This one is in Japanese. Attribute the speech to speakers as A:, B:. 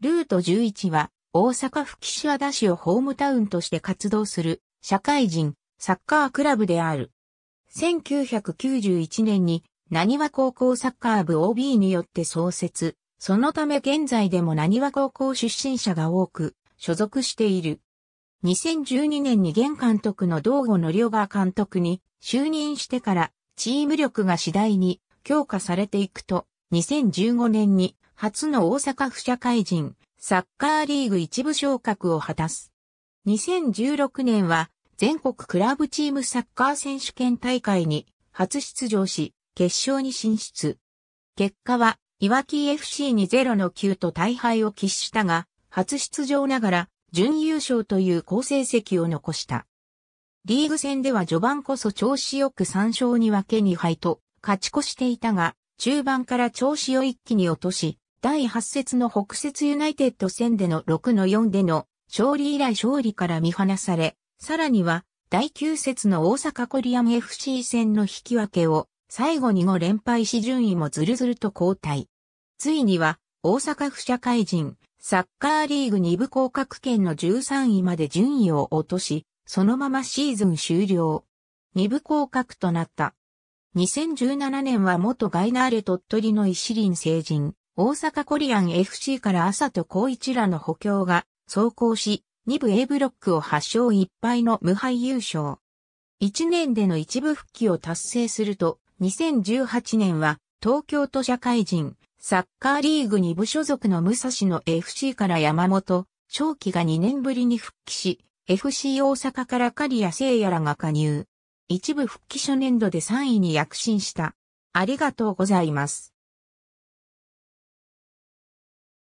A: ルート11は、大阪府岸和田市をホームタウンとして活動する、社会人、サッカークラブである。1991年に、何和高校サッカー部 OB によって創設、そのため現在でも何和高校出身者が多く、所属している。2012年に現監督の道後の両が監督に就任してから、チーム力が次第に強化されていくと、2015年に初の大阪府社会人、サッカーリーグ一部昇格を果たす。2016年は全国クラブチームサッカー選手権大会に初出場し、決勝に進出。結果は、いわき FC に0の9と大敗を喫したが、初出場ながら準優勝という好成績を残した。リーグ戦では序盤こそ調子よく3勝に分け2敗と勝ち越していたが、中盤から調子を一気に落とし、第8節の北節ユナイテッド戦での6の4での勝利以来勝利から見放され、さらには第9節の大阪コリアム FC 戦の引き分けを最後に5連敗し順位もずるずると後退。ついには大阪府社会人サッカーリーグ2部降格圏の13位まで順位を落とし、そのままシーズン終了。2部降格となった。2017年は元ガイナーレ鳥取の石林成人、大阪コリアン FC から朝と高一らの補強が走行し、2部 A ブロックを8勝1敗の無敗優勝。1年での一部復帰を達成すると、2018年は東京都社会人サッカーリーグ2部所属の武蔵の FC から山本、正期が2年ぶりに復帰し、FC 大阪から刈谷聖也らが加入。一部復帰初年度で3位に躍進した。ありがとうございます。